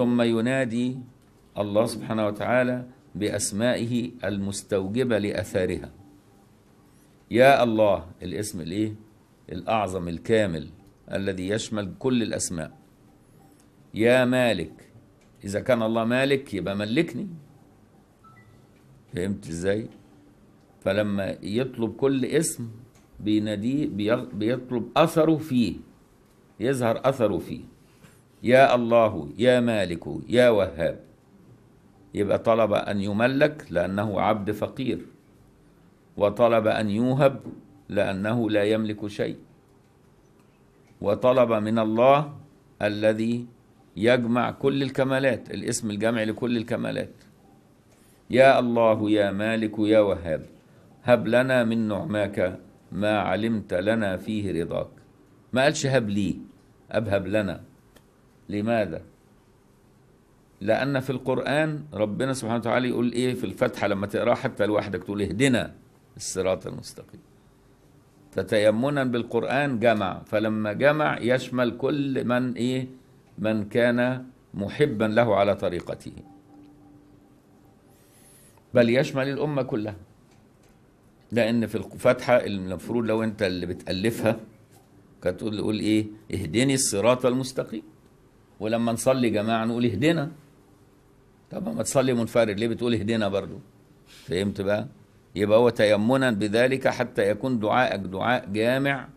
ثم ينادي الله سبحانه وتعالى بأسمائه المستوجبة لأثارها يا الله الاسم الايه الأعظم الكامل الذي يشمل كل الأسماء يا مالك إذا كان الله مالك يبقى ملكني فهمت ازاي فلما يطلب كل اسم بيناديه بيطلب أثره فيه يظهر أثره فيه يا الله يا مالك يا وهاب يبقى طلب أن يملك لأنه عبد فقير وطلب أن يوهب لأنه لا يملك شيء وطلب من الله الذي يجمع كل الكمالات الاسم الجمع لكل الكمالات يا الله يا مالك يا وهاب هب لنا من نعماك ما علمت لنا فيه رضاك ما قالش هب لي أبهب لنا لماذا لأن في القرآن ربنا سبحانه وتعالى يقول إيه في الفاتحة لما تقراها حتى لوحدك تقول اهدنا الصراط المستقيم فتيمنا بالقرآن جمع فلما جمع يشمل كل من إيه من كان محبا له على طريقته بل يشمل الأمة كلها لأن في الفاتحة المفروض لو أنت اللي بتألفها كانت تقول إيه اهدني الصراط المستقيم ولما نصلي جماعة نقول اهدنا طب ما تصلي منفرد ليه بتقول اهدنا برضو فهمت بقى يبقى هو تيمنا بذلك حتى يكون دعائك دعاء جامع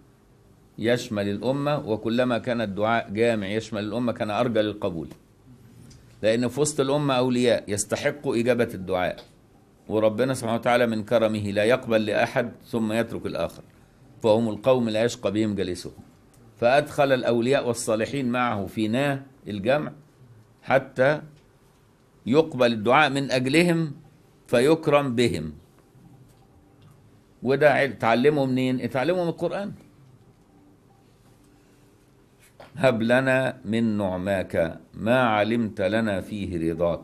يشمل الأمة وكلما كان الدعاء جامع يشمل الأمة كان أرجى للقبول لأن في وسط الأمة أولياء يستحقوا إجابة الدعاء وربنا سبحانه وتعالى من كرمه لا يقبل لأحد ثم يترك الآخر فهم القوم لا يشقى بهم جلسهم فأدخل الأولياء والصالحين معه في ناه الجمع حتى يقبل الدعاء من أجلهم فيكرم بهم وده اتعلمه منين؟ اتعلمه من القرآن هب لنا من نعماك ما علمت لنا فيه رضاك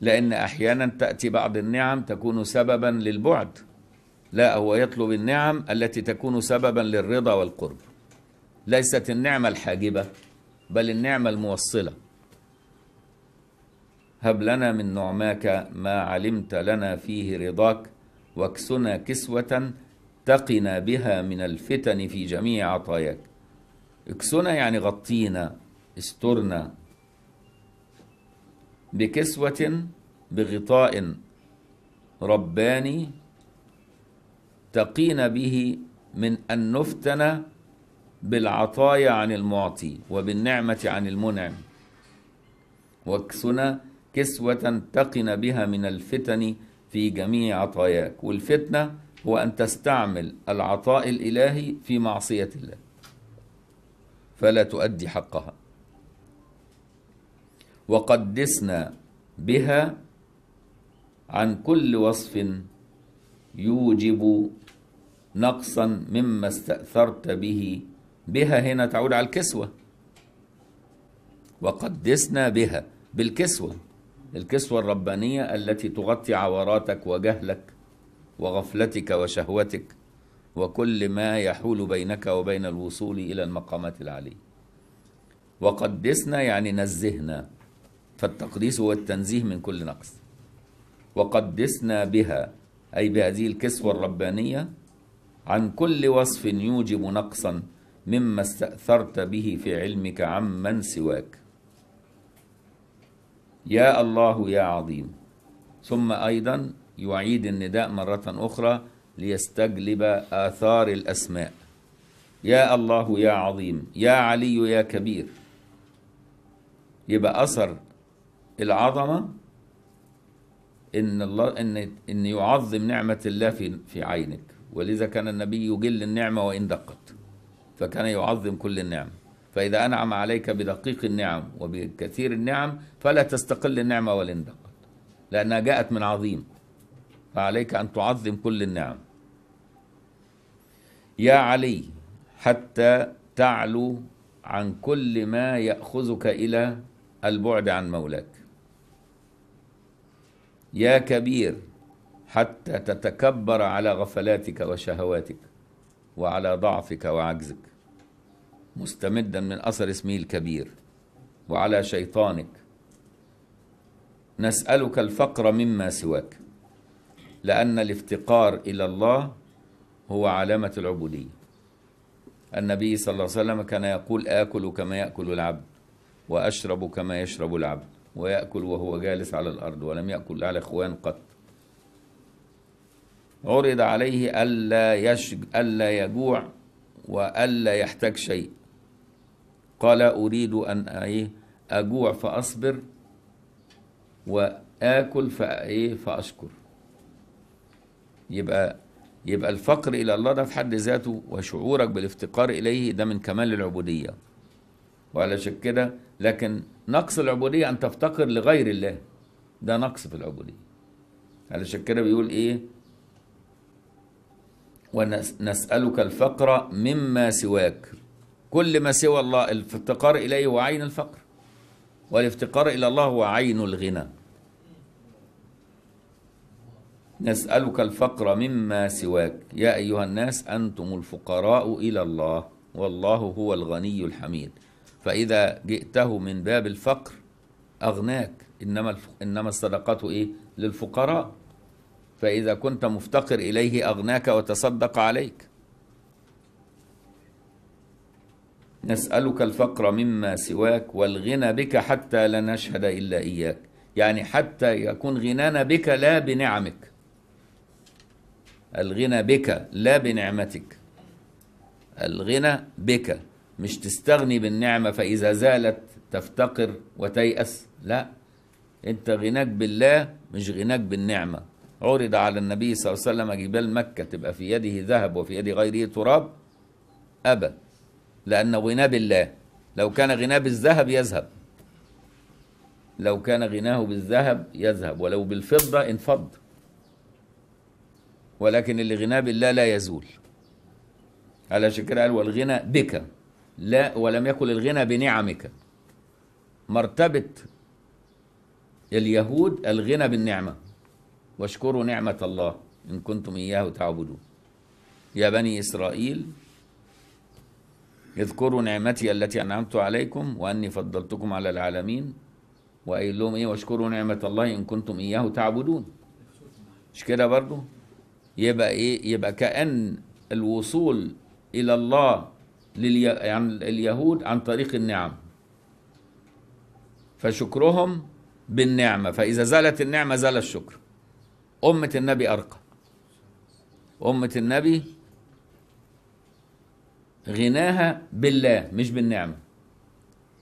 لأن أحيانا تأتي بعض النعم تكون سببا للبعد لا هو يطلب النعم التي تكون سببا للرضا والقرب ليست النعمة الحاجبة بل النعمة الموصلة هب لنا من نعماك ما علمت لنا فيه رضاك واكسنا كسوة تقنا بها من الفتن في جميع عطاياك اكسنا يعني غطينا استرنا بكسوة بغطاء رباني تقينا به من أن نفتن بالعطايا عن المعطي وبالنعمة عن المنعم واكسنا كسوة تقن بها من الفتن في جميع عطاياك والفتنة هو أن تستعمل العطاء الإلهي في معصية الله فلا تؤدي حقها وقدسنا بها عن كل وصف يوجب نقصا مما استأثرت به بها هنا تعود على الكسوة وقدسنا بها بالكسوة الكسوة الربانية التي تغطي عوراتك وجهلك وغفلتك وشهوتك وكل ما يحول بينك وبين الوصول إلى المقامات العالية وقدسنا يعني نزهنا فالتقديس هو التنزيه من كل نقص وقدسنا بها أي بهذه الكسوة الربانية عن كل وصف يوجب نقصا مما استأثرت به في علمك عمن سواك يا الله يا عظيم ثم أيضا يعيد النداء مرة أخرى ليستجلب آثار الأسماء يا الله يا عظيم يا علي يا كبير يبقى أثر العظمة إن الله إن إن يعظم نعمة الله في في عينك ولذا كان النبي يجل النعمة وإن دقت فكان يعظم كل النعم فإذا أنعم عليك بدقيق النعم وبكثير النعم فلا تستقل النعمة والاندقاء لأنها جاءت من عظيم فعليك أن تعظم كل النعم يا علي حتى تعلو عن كل ما يأخذك إلى البعد عن مولاك يا كبير حتى تتكبر على غفلاتك وشهواتك وعلى ضعفك وعجزك مستمدا من اثر اسمه الكبير وعلى شيطانك نسالك الفقر مما سواك لان الافتقار الى الله هو علامه العبوديه النبي صلى الله عليه وسلم كان يقول اكل كما ياكل العبد واشرب كما يشرب العبد وياكل وهو جالس على الارض ولم ياكل على اخوان قط عرض عليه ألا, يشج ألا يجوع وألا يحتاج شيء قال أريد أن أيه، أجوع فأصبر وآكل إيه، فأشكر يبقى يبقى الفقر إلى الله ده في حد ذاته وشعورك بالافتقار إليه ده من كمال العبودية وعلشان كده لكن نقص العبودية أن تفتقر لغير الله ده نقص في العبودية علشان كده بيقول إيه ونسألك الفقر مما سواك كل ما سوى الله الافتقار إليه هو عين الفقر والافتقار إلى الله هو عين الغنى نسألك الفقر مما سواك يا أيها الناس أنتم الفقراء إلى الله والله هو الغني الحميد فإذا جئته من باب الفقر أغناك إنما إنما الصدقات إيه للفقراء فإذا كنت مفتقر إليه أغناك وتصدق عليك نسألك الفقر مما سواك والغنى بك حتى لا نشهد إلا إياك يعني حتى يكون غنانا بك لا بنعمك الغنى بك لا بنعمتك الغنى بك مش تستغني بالنعمة فإذا زالت تفتقر وتيأس لا أنت غناك بالله مش غناك بالنعمة عرض على النبي صلى الله عليه وسلم جبال مكة تبقى في يده ذهب وفي يد غيره تراب أبى لأن غناه بالله لو كان غناه بالذهب يذهب لو كان غناه بالذهب يذهب ولو بالفضة انفض ولكن اللي غناه بالله لا يزول على شكل قال والغنى بك لا ولم يكن الغنى بنعمك مرتبة اليهود الغنى بالنعمه واشكروا نعمة الله إن كنتم إياه تعبدون يا بني إسرائيل اذكروا نعمتي التي أنعمت عليكم وأني فضلتكم على العالمين وقايل لهم إيه واشكروا نعمة الله إن كنتم إياه تعبدون مش كده برضو يبقى إيه يبقى كأن الوصول إلى الله للي... يعني اليهود عن طريق النعم فشكرهم بالنعمة فإذا زالت النعمة زال الشكر أمة النبي أرقى أمة النبي غناها بالله مش بالنعمة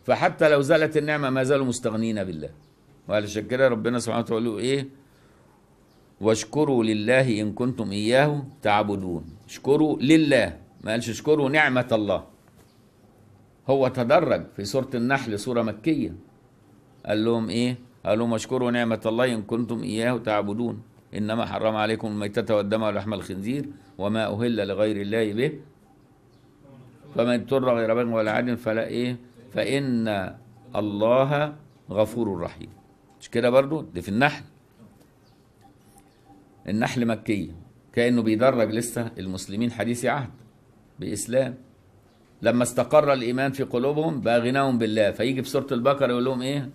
فحتى لو زالت النعمة ما زالوا مستغنين بالله وعلشان كده ربنا سبحانه وتعالى له إيه واشكروا لله إن كنتم إياه تعبدون اشكروا لله ما قالش اشكروا نعمة الله هو تدرج في سورة النحل سورة مكية قال لهم إيه قال لهم اشكروا نعمة الله إن كنتم إياه تعبدون إنما حرم عليكم الميتة والدم ولحم الخنزير وما أهل لغير الله به فمن اضطر غير باغ ولا عاد فلا إيه فإن الله غفور رحيم مش كده برضو ده في النحل النحل مكية كأنه بيدرج لسه المسلمين حديث عهد بإسلام لما استقر الإيمان في قلوبهم بقى غناهم بالله فيجي في سورة البقرة يقول لهم إيه؟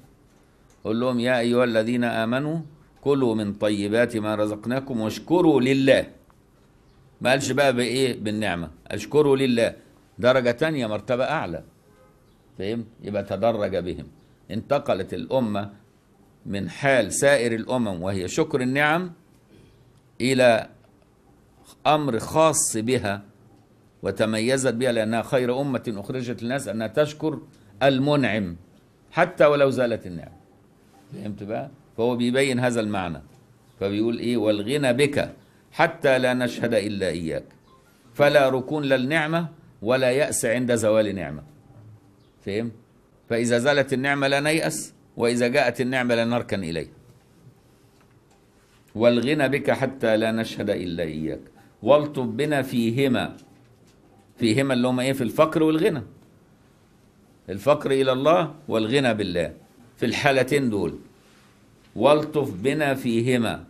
يقول لهم يا أيها الذين آمنوا كلوا من طيبات ما رزقناكم واشكروا لله ما قالش بقى بايه بالنعمه اشكروا لله درجه تانية مرتبه اعلى فهمت يبقى تدرج بهم انتقلت الامه من حال سائر الامم وهي شكر النعم الى امر خاص بها وتميزت بها لانها خير امه اخرجت للناس انها تشكر المنعم حتى ولو زالت النعم فهمت بقى فهو بيبين هذا المعنى فبيقول ايه والغنى بك حتى لا نشهد الا اياك فلا ركون للنعمة ولا ياس عند زوال نعمه فهم فاذا زالت النعمه لا نيأس واذا جاءت النعمه لا نركن اليها والغنى بك حتى لا نشهد الا اياك والطب بنا فيهما فيهما اللي هما ايه في الفقر والغنى الفقر الى الله والغنى بالله في الحالتين دول والطف بنا فيهما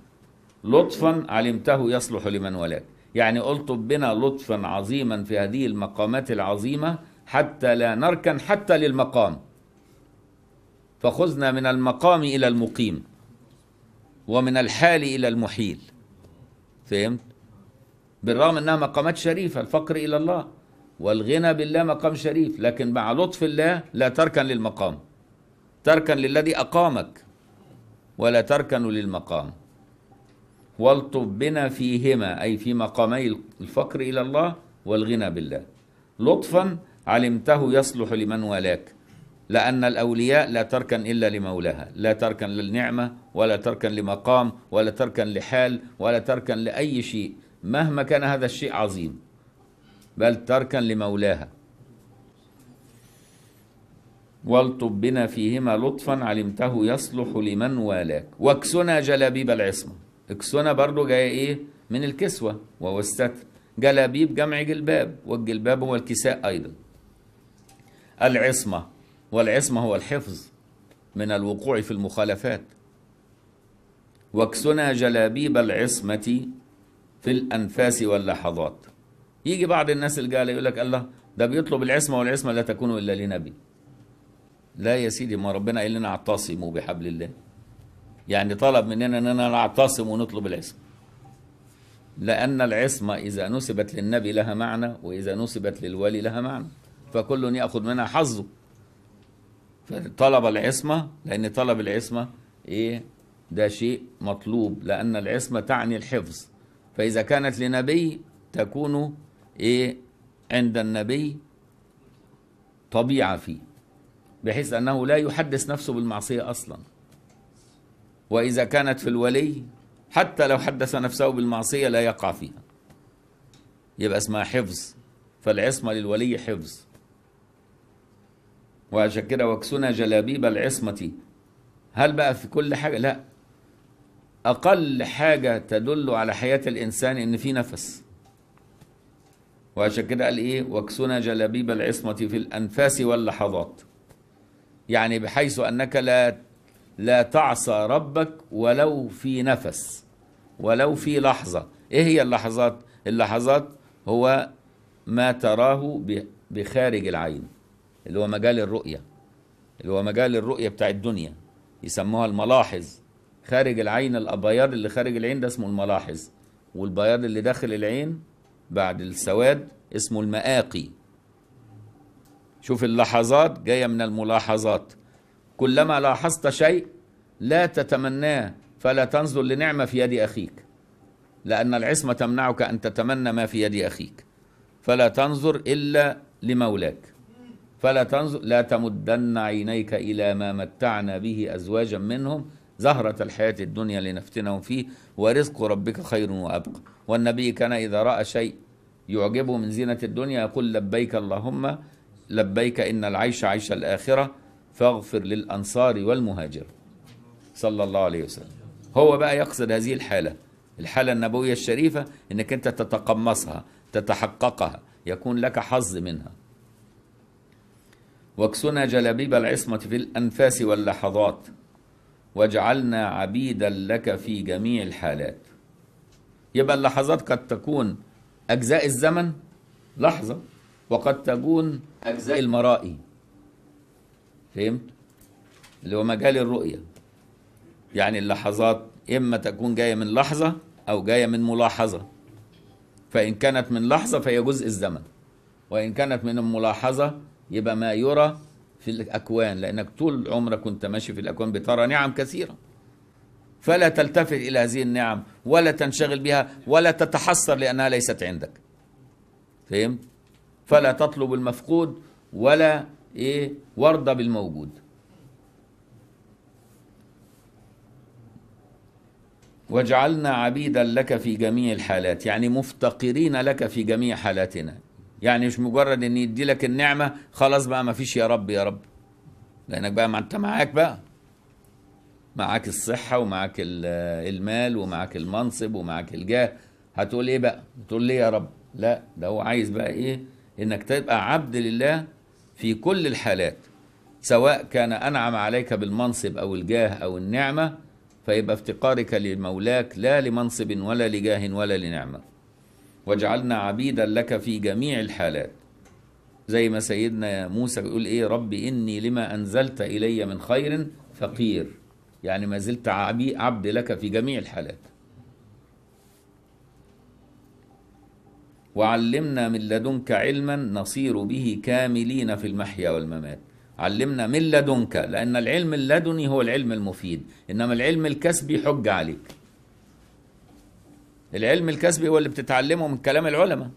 لطفا علمته يصلح لمن ولاك يعني الطف بنا لطفا عظيما في هذه المقامات العظيمة حتى لا نركن حتى للمقام فخذنا من المقام إلى المقيم ومن الحال إلى المحيل فهمت؟ بالرغم أنها مقامات شريفة الفقر إلى الله والغنى بالله مقام شريف لكن مع لطف الله لا تركن للمقام تركن للذي أقامك ولا تركنوا للمقام والطب بنا فيهما أي في مقامي الفقر إلى الله والغنى بالله لطفا علمته يصلح لمن والاك لأن الأولياء لا تركن إلا لمولاها لا تركن للنعمة ولا تركن لمقام ولا تركن لحال ولا تركن لأي شيء مهما كان هذا الشيء عظيم بل تركن لمولاها والطب بنا فيهما لطفا علمته يصلح لمن والاك واكسنا جلابيب العصمة اكسنا برضو جاية ايه من الكسوة وهو الستر جلابيب جمع جلباب والجلباب هو الكساء أيضا العصمة والعصمة هو الحفظ من الوقوع في المخالفات واكسنا جلابيب العصمة في الأنفاس واللحظات يجي بعض الناس قال يقول لك الله ده بيطلب العصمة والعصمة لا تكون إلا لنبي لا يا سيدي ما ربنا قال لنا اعتصموا بحبل الله يعني طلب مننا اننا نعتصم ونطلب العصمه لأن العصمة إذا نسبت للنبي لها معنى وإذا نسبت للولي لها معنى فكل يأخذ منها حظه فطلب العصمة لأن طلب العصمة إيه ده شيء مطلوب لأن العصمة تعني الحفظ فإذا كانت لنبي تكون إيه عند النبي طبيعة فيه بحيث أنه لا يحدث نفسه بالمعصية أصلا وإذا كانت في الولي حتى لو حدث نفسه بالمعصية لا يقع فيها يبقى اسمها حفظ فالعصمة للولي حفظ وعشان كده واكسنا جلابيب العصمة هل بقى في كل حاجة؟ لا أقل حاجة تدل على حياة الإنسان إن في نفس وعشان كده قال إيه واكسنا جلابيب العصمة في الأنفاس واللحظات يعني بحيث أنك لا لا تعصى ربك ولو في نفس ولو في لحظة إيه هي اللحظات؟ اللحظات هو ما تراه بخارج العين اللي هو مجال الرؤية اللي هو مجال الرؤية بتاع الدنيا يسموها الملاحظ خارج العين الأبياض اللي خارج العين ده اسمه الملاحظ والبياض اللي داخل العين بعد السواد اسمه المآقي شوف اللحظات جاية من الملاحظات كلما لاحظت شيء لا تتمناه فلا تنظر لنعمة في يد أخيك لأن العصمة تمنعك أن تتمنى ما في يد أخيك فلا تنظر إلا لمولاك فلا تنظر لا تمدن عينيك إلى ما متعنا به أزواجا منهم زهرة الحياة الدنيا لنفتنهم فيه ورزق ربك خير وأبقى والنبي كان إذا رأى شيء يعجبه من زينة الدنيا يقول لبيك اللهم لبيك إن العيش عيش الآخرة فاغفر للأنصار والمهاجر صلى الله عليه وسلم هو بقى يقصد هذه الحالة الحالة النبوية الشريفة إنك أنت تتقمصها تتحققها يكون لك حظ منها واكسنا جلابيب العصمة في الأنفاس واللحظات واجعلنا عبيدا لك في جميع الحالات يبقى اللحظات قد تكون أجزاء الزمن لحظة وقد تكون أجزاء المرائي فهمت؟ اللي هو مجال الرؤية يعني اللحظات إما تكون جاية من لحظة أو جاية من ملاحظة فإن كانت من لحظة فهي جزء الزمن وإن كانت من الملاحظة يبقى ما يرى في الأكوان لأنك طول عمرك كنت ماشي في الأكوان بترى نعم كثيرة فلا تلتفت إلى هذه النعم ولا تنشغل بها ولا تتحسر لأنها ليست عندك فهمت؟ فلا تطلب المفقود ولا ايه وارضى بالموجود وجعلنا عبيدا لك في جميع الحالات يعني مفتقرين لك في جميع حالاتنا يعني مش مجرد ان يدي لك النعمه خلاص بقى ما فيش يا رب يا رب لانك بقى ما انت معاك بقى معاك الصحه ومعاك المال ومعاك المنصب ومعاك الجاه هتقول ايه بقى تقول ليه يا رب لا ده هو عايز بقى ايه انك تبقى عبد لله في كل الحالات سواء كان انعم عليك بالمنصب او الجاه او النعمه فيبقى افتقارك لمولاك لا لمنصب ولا لجاه ولا لنعمه واجعلنا عبيدا لك في جميع الحالات زي ما سيدنا موسى بيقول ايه رب اني لما انزلت الي من خير فقير يعني ما زلت عبد لك في جميع الحالات وعلمنا من لدنك علما نصير به كاملين في المحيا والممات علمنا من لدنك لأن العلم اللدني هو العلم المفيد إنما العلم الكسبي حج عليك العلم الكسبي هو اللي بتتعلمه من كلام العلماء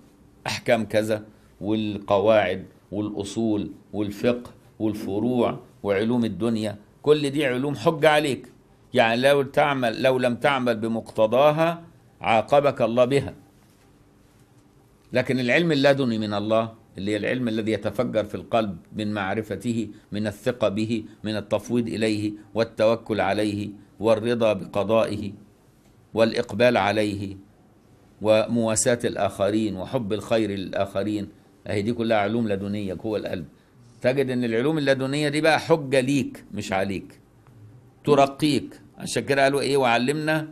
أحكام كذا والقواعد والأصول والفقه والفروع وعلوم الدنيا كل دي علوم حج عليك يعني لو تعمل لو لم تعمل بمقتضاها عاقبك الله بها لكن العلم اللدني من الله اللي هي العلم الذي يتفجر في القلب من معرفته من الثقة به من التفويض إليه والتوكل عليه والرضا بقضائه والإقبال عليه ومواساة الآخرين وحب الخير للآخرين أهي دي كلها علوم لدنية جوه القلب تجد ان العلوم اللدنيه دي بقى حجه ليك مش عليك ترقيك عشان كده قالوا ايه وعلمنا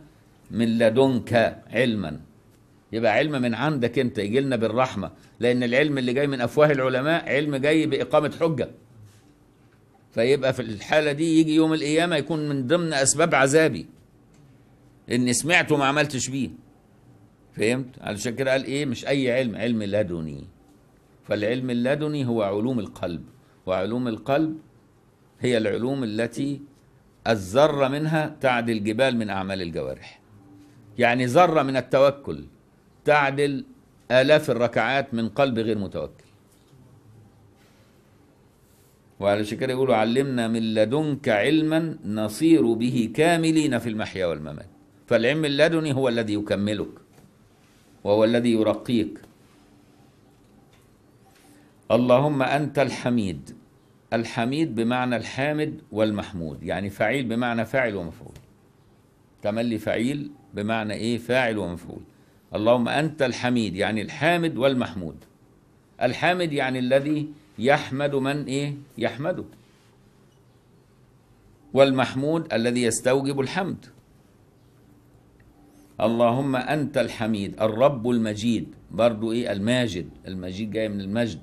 من لدنك علما يبقى علم من عندك انت يجي لنا بالرحمه لان العلم اللي جاي من افواه العلماء علم جاي باقامه حجه فيبقى في الحاله دي يجي يوم القيامه يكون من ضمن اسباب عذابي اني سمعت وما عملتش بيه فهمت علشان كده قال ايه مش اي علم علم لدني فالعلم اللدني هو علوم القلب وعلوم القلب هي العلوم التي الذره منها تعدل الجبال من اعمال الجوارح يعني ذره من التوكل تعدل آلاف الركعات من قلب غير متوكل وعلشان كده يقولوا علمنا من لدنك علما نصير به كاملين في المحيا والممات فالعلم اللدني هو الذي يكملك وهو الذي يرقيك اللهم أنت الحميد الحميد بمعنى الحامد والمحمود يعني فعيل بمعنى فاعل ومفعول تملي فعيل بمعنى إيه فاعل ومفعول اللهم أنت الحميد يعني الحامد والمحمود الحامد يعني الذي يحمد من إيه يحمده والمحمود الذي يستوجب الحمد اللهم أنت الحميد الرب المجيد برضو إيه الماجد المجيد جاي من المجد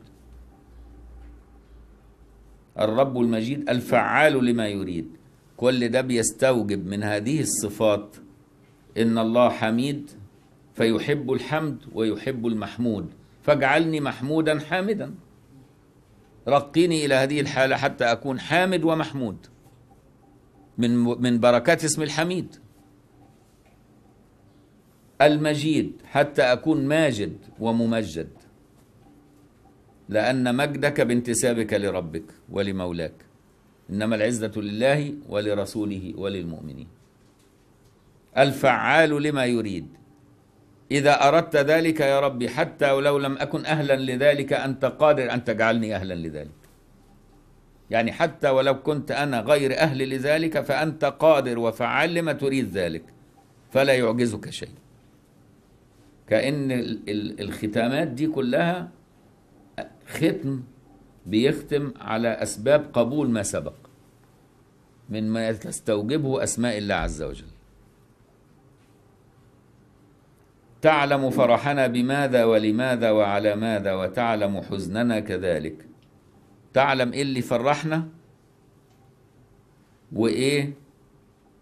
الرب المجيد الفعال لما يريد كل ده بيستوجب من هذه الصفات إن الله حميد فيحب الحمد ويحب المحمود فاجعلني محمودا حامدا رقيني إلى هذه الحالة حتى أكون حامد ومحمود من من بركات اسم الحميد المجيد حتى أكون ماجد وممجد لأن مجدك بانتسابك لربك ولمولاك إنما العزة لله ولرسوله وللمؤمنين الفعال لما يريد إذا أردت ذلك يا ربي حتى ولو لم أكن أهلا لذلك أنت قادر أن تجعلني أهلا لذلك يعني حتى ولو كنت أنا غير أهل لذلك فأنت قادر وفعال لما تريد ذلك فلا يعجزك شيء كأن الختامات دي كلها ختم بيختم على أسباب قبول ما سبق من ما تستوجبه أسماء الله عز وجل تعلم فرحنا بماذا ولماذا وعلى ماذا وتعلم حزننا كذلك تعلم ايه اللي فرحنا وايه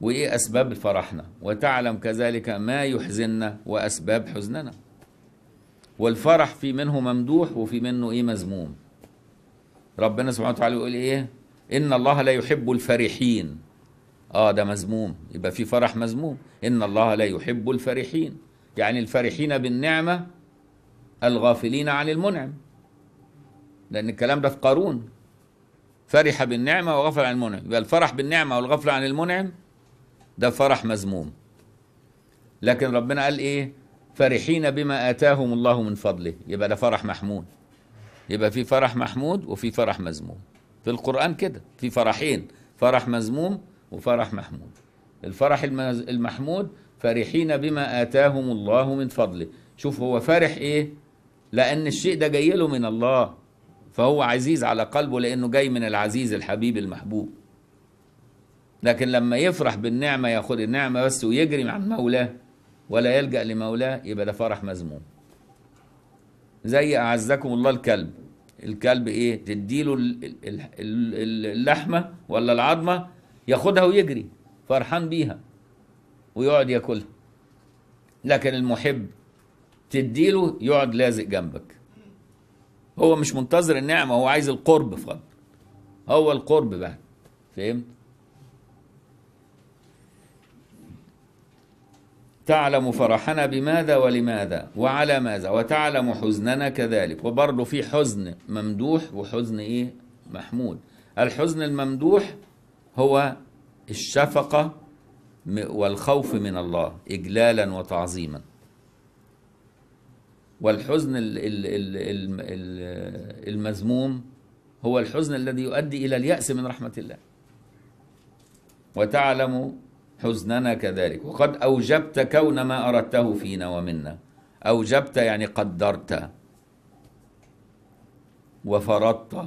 وايه اسباب فرحنا وتعلم كذلك ما يحزننا واسباب حزننا والفرح في منه ممدوح وفي منه ايه مذموم ربنا سبحانه وتعالى يقول ايه ان الله لا يحب الفرحين اه ده مذموم يبقى في فرح مذموم ان الله لا يحب الفرحين يعني الفرحين بالنعمة الغافلين عن المنعم لأن الكلام ده في قارون فرح بالنعمة وغفل عن المنعم يبقى الفرح بالنعمة والغفل عن المنعم ده فرح مذموم لكن ربنا قال إيه فرحين بما آتاهم الله من فضله يبقى ده فرح محمود يبقى في فرح محمود وفي فرح مذموم في القرآن كده في فرحين فرح مذموم وفرح محمود الفرح المحمود فرحين بما آتاهم الله من فضله شوف هو فرح إيه لأن الشيء ده جاي له من الله فهو عزيز على قلبه لأنه جاي من العزيز الحبيب المحبوب لكن لما يفرح بالنعمة ياخد النعمة بس ويجري عن مولاه ولا يلجأ لمولاه يبقى ده فرح مذموم زي أعزكم الله الكلب الكلب إيه تديله اللحمة ولا العظمة ياخدها ويجري فرحان بيها ويقعد ياكلها لكن المحب تديله يقعد لازق جنبك هو مش منتظر النعمة هو عايز القرب فقط هو القرب بقى فهمت تعلم فرحنا بماذا ولماذا وعلى ماذا وتعلم حزننا كذلك وبرضه في حزن ممدوح وحزن ايه محمود الحزن الممدوح هو الشفقة والخوف من الله إجلالا وتعظيما والحزن المذموم هو الحزن الذي يؤدي إلى اليأس من رحمة الله وتعلم حزننا كذلك وقد أوجبت كون ما أردته فينا ومنا أوجبت يعني قدرت وفرضت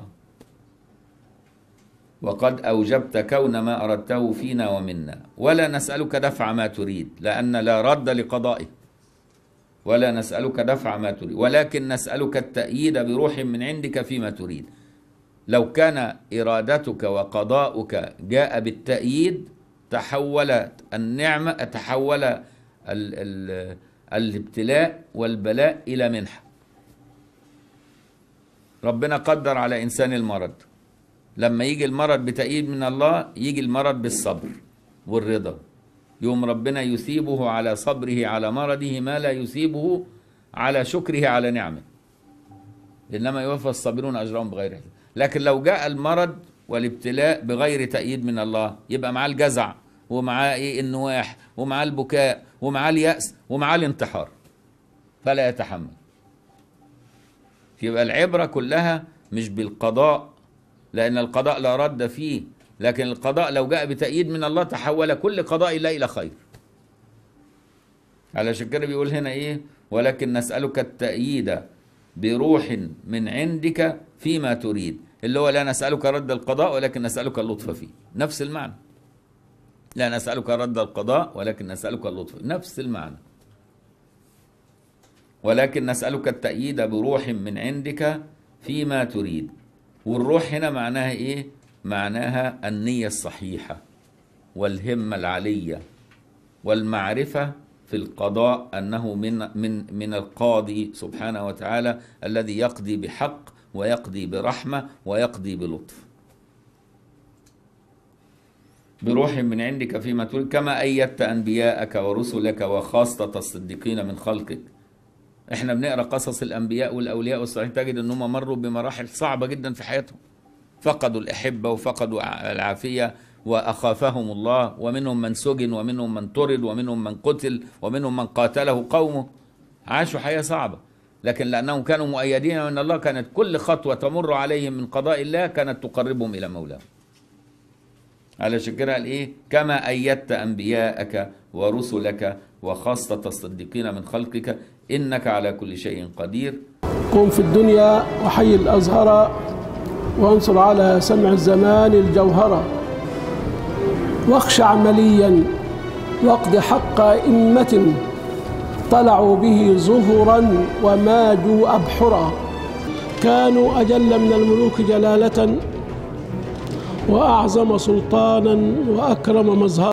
وقد أوجبت كون ما أردته فينا ومنا ولا نسألك دفع ما تريد لأن لا رد لقضائك ولا نسألك دفع ما تريد ولكن نسألك التأييد بروح من عندك فيما تريد لو كان إرادتك وقضاؤك جاء بالتأييد تحولت النعمة تحول ال ال الابتلاء والبلاء إلى منحة ربنا قدر على إنسان المرض لما يجي المرض بتأييد من الله يجي المرض بالصبر والرضا يوم ربنا يثيبه على صبره على مرضه ما لا يثيبه على شكره على نعمه إنما يوفى الصابرون أجرهم بغير حساب لكن لو جاء المرض والابتلاء بغير تأييد من الله يبقى معاه الجزع ومعاه ايه النواح ومعاه البكاء ومعاه اليأس ومعاه الانتحار فلا يتحمل يبقى العبرة كلها مش بالقضاء لأن القضاء لا رد فيه لكن القضاء لو جاء بتأييد من الله تحول كل قضاء الله إلى خير علشان كده بيقول هنا إيه ولكن نسألك التأييد بروح من عندك فيما تريد اللي هو لا نسألك رد القضاء ولكن نسألك اللطف فيه نفس المعنى لا نسألك رد القضاء ولكن نسألك اللطف نفس المعنى ولكن نسألك التأييد بروح من عندك فيما تريد والروح هنا معناها ايه معناها النية الصحيحة والهمة العالية والمعرفة في القضاء أنه من من من القاضي سبحانه وتعالى الذي يقضي بحق ويقضي برحمة ويقضي بلطف بروح من عندك فيما تريد كما أيدت أنبياءك ورسلك وخاصة الصديقين من خلقك احنا بنقرا قصص الانبياء والاولياء والصالحين تجد ان هم مروا بمراحل صعبه جدا في حياتهم فقدوا الاحبه وفقدوا العافيه واخافهم الله ومنهم من سجن ومنهم من طرد ومنهم من قتل ومنهم من قاتله قومه عاشوا حياه صعبه لكن لانهم كانوا مؤيدين من الله كانت كل خطوه تمر عليهم من قضاء الله كانت تقربهم الى مولاهم علشان كده قال ايه كما ايدت انبياءك ورسلك وخاصه الصديقين من خلقك إنك على كل شيء قدير قم في الدنيا وحي الأزهر وانصر على سمع الزمان الجوهرة واخشع مليا واقض حق إمة طلعوا به زهرا وماجوا أبحرا كانوا أجل من الملوك جلالة وأعظم سلطانا وأكرم مظهرا